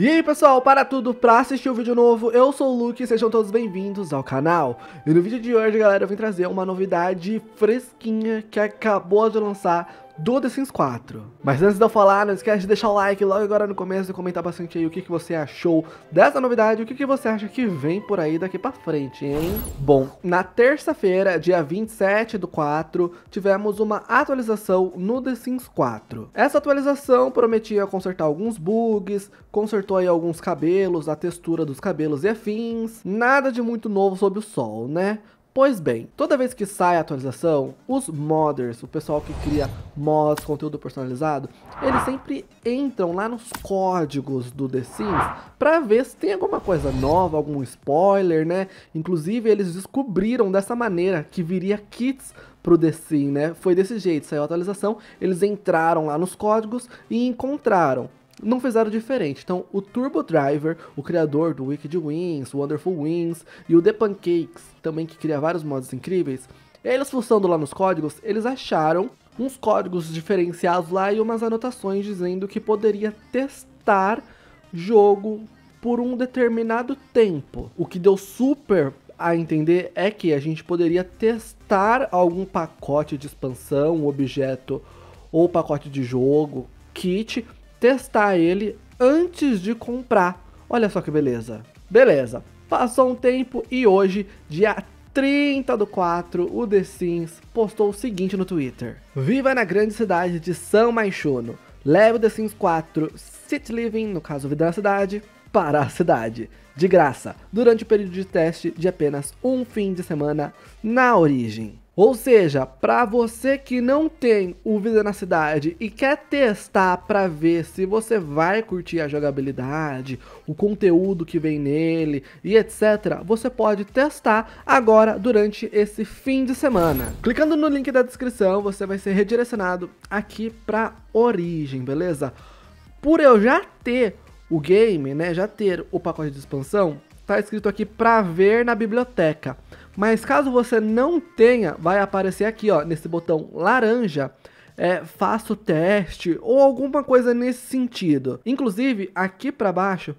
E aí pessoal, para tudo, para assistir o um vídeo novo, eu sou o Luke e sejam todos bem-vindos ao canal. E no vídeo de hoje, galera, eu vim trazer uma novidade fresquinha que acabou de lançar do The Sims 4. Mas antes de eu falar, não esquece de deixar o like logo agora no começo e comentar bastante aí o que, que você achou dessa novidade, o que, que você acha que vem por aí daqui pra frente, hein? Bom, na terça-feira, dia 27 do 4, tivemos uma atualização no The Sims 4. Essa atualização prometia consertar alguns bugs, consertou aí alguns cabelos, a textura dos cabelos e afins, nada de muito novo sob o sol, né? Pois bem, toda vez que sai a atualização, os modders, o pessoal que cria mods, conteúdo personalizado, eles sempre entram lá nos códigos do The Sims para ver se tem alguma coisa nova, algum spoiler, né? Inclusive, eles descobriram dessa maneira que viria kits pro The Sim, né? Foi desse jeito, saiu a atualização, eles entraram lá nos códigos e encontraram não fizeram diferente. Então, o Turbo Driver, o criador do Wicked Wings, Wonderful Wings e o The Pancakes, também que cria vários mods incríveis, eles fuçando lá nos códigos, eles acharam uns códigos diferenciados lá e umas anotações dizendo que poderia testar jogo por um determinado tempo. O que deu super a entender é que a gente poderia testar algum pacote de expansão, objeto ou pacote de jogo, kit testar ele antes de comprar. Olha só que beleza. Beleza, passou um tempo e hoje, dia 30 do 4, o The Sims postou o seguinte no Twitter. Viva na grande cidade de São Maixuno. Leve o The Sims 4 City Living, no caso Vida na Cidade, para a cidade. De graça, durante o período de teste de apenas um fim de semana na origem. Ou seja, para você que não tem o Vida na Cidade e quer testar para ver se você vai curtir a jogabilidade, o conteúdo que vem nele e etc, você pode testar agora durante esse fim de semana. Clicando no link da descrição, você vai ser redirecionado aqui para origem, beleza? Por eu já ter o game, né, já ter o pacote de expansão, tá escrito aqui para ver na biblioteca. Mas caso você não tenha, vai aparecer aqui, ó, nesse botão laranja, é, o teste ou alguma coisa nesse sentido. Inclusive, aqui para baixo,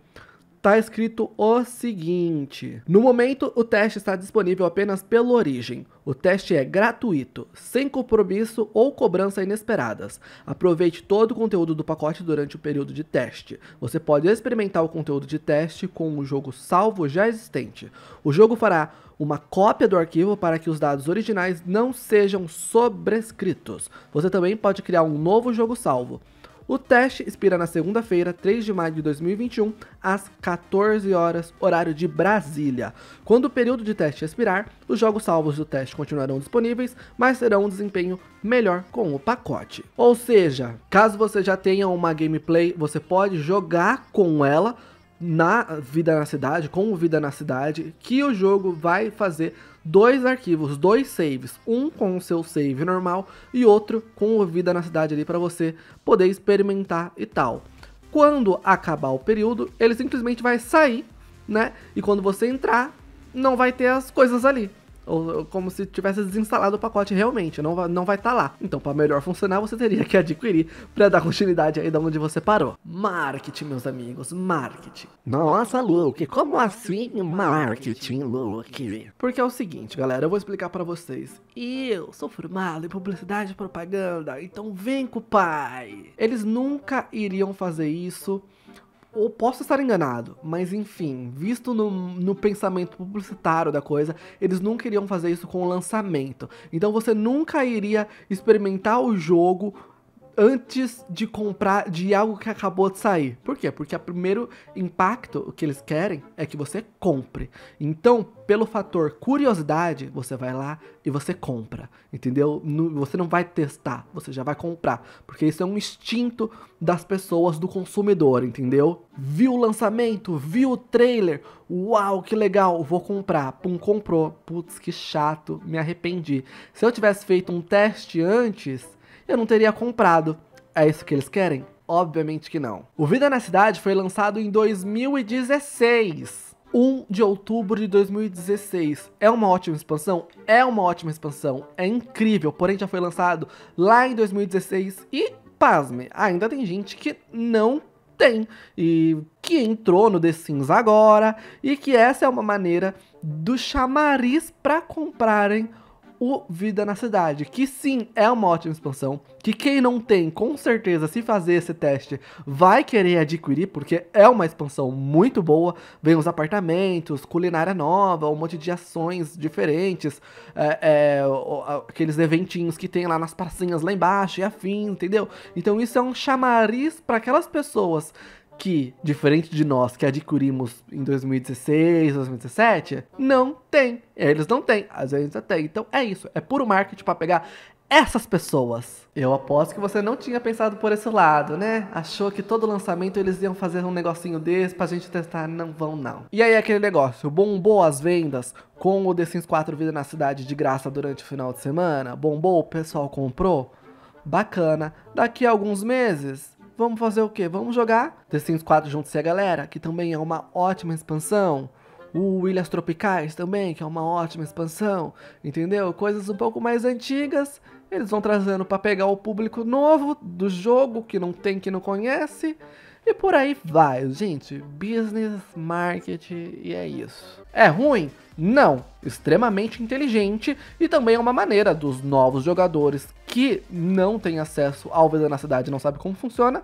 tá escrito o seguinte: No momento, o teste está disponível apenas pela Origem. O teste é gratuito, sem compromisso ou cobrança inesperadas. Aproveite todo o conteúdo do pacote durante o período de teste. Você pode experimentar o conteúdo de teste com o jogo salvo já existente. O jogo fará uma cópia do arquivo para que os dados originais não sejam sobrescritos. Você também pode criar um novo jogo salvo. O teste expira na segunda-feira, 3 de maio de 2021, às 14 horas, horário de Brasília. Quando o período de teste expirar, os jogos salvos do teste continuarão disponíveis, mas terão um desempenho melhor com o pacote. Ou seja, caso você já tenha uma gameplay, você pode jogar com ela na vida na cidade, com o vida na cidade, que o jogo vai fazer dois arquivos, dois saves, um com o seu save normal e outro com o vida na cidade ali para você poder experimentar e tal. Quando acabar o período, ele simplesmente vai sair, né? E quando você entrar, não vai ter as coisas ali ou, como se tivesse desinstalado o pacote realmente, não, não vai estar tá lá. Então, para melhor funcionar, você teria que adquirir para dar continuidade aí da onde você parou. Marketing, meus amigos, marketing. Nossa, Luke, como assim marketing, Luke? Porque é o seguinte, galera, eu vou explicar para vocês. Eu sou formado em publicidade e propaganda, então vem com o pai. Eles nunca iriam fazer isso ou posso estar enganado, mas enfim, visto no, no pensamento publicitário da coisa, eles nunca iriam fazer isso com o lançamento. Então você nunca iria experimentar o jogo antes de comprar de algo que acabou de sair. Por quê? Porque o primeiro impacto, o que eles querem, é que você compre. Então, pelo fator curiosidade, você vai lá e você compra, entendeu? Você não vai testar, você já vai comprar, porque isso é um instinto das pessoas, do consumidor, entendeu? Viu o lançamento, viu o trailer, uau, que legal, vou comprar. Pum, comprou. Putz, que chato, me arrependi. Se eu tivesse feito um teste antes, eu não teria comprado. É isso que eles querem? Obviamente que não. O Vida na Cidade foi lançado em 2016. 1 de outubro de 2016. É uma ótima expansão? É uma ótima expansão. É incrível, porém já foi lançado lá em 2016 e, pasme, ainda tem gente que não tem e que entrou no The Sims agora e que essa é uma maneira do chamariz para comprarem o Vida na Cidade, que sim, é uma ótima expansão, que quem não tem, com certeza, se fazer esse teste, vai querer adquirir, porque é uma expansão muito boa, vem os apartamentos, culinária nova, um monte de ações diferentes, é, é, aqueles eventinhos que tem lá nas pracinhas lá embaixo e afim, entendeu? Então isso é um chamariz para aquelas pessoas que, diferente de nós que adquirimos em 2016, 2017, não tem. Eles não têm, às vezes até. Então é isso, é puro marketing para pegar essas pessoas. Eu aposto que você não tinha pensado por esse lado, né? Achou que todo lançamento eles iam fazer um negocinho desse pra gente testar. Não vão, não. E aí, aquele negócio, bombou as vendas com o The Sims 4 Vida na Cidade de graça durante o final de semana? Bombou, o pessoal comprou? Bacana. Daqui a alguns meses, vamos fazer o quê? Vamos jogar The Sims 4 junto a galera, que também é uma ótima expansão. O Ilhas Tropicais também, que é uma ótima expansão, entendeu? Coisas um pouco mais antigas, eles vão trazendo para pegar o público novo do jogo, que não tem, que não conhece, e por aí vai, gente. Business, marketing e é isso. É ruim? Não. Extremamente inteligente e também é uma maneira dos novos jogadores que não tem acesso ao na cidade não sabe como funciona,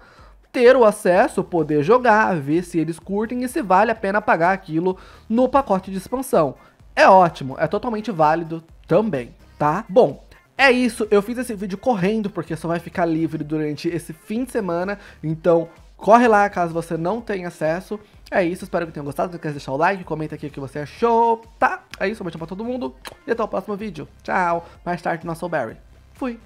ter o acesso, poder jogar, ver se eles curtem e se vale a pena pagar aquilo no pacote de expansão. É ótimo, é totalmente válido também, tá? Bom, é isso, eu fiz esse vídeo correndo porque só vai ficar livre durante esse fim de semana, então corre lá caso você não tenha acesso. É isso, espero que tenham gostado, não esquece de deixar o like, comenta aqui o que você achou, tá? É isso, um beijo pra todo mundo e até o próximo vídeo. Tchau, mais tarde no nosso Barry. Fui.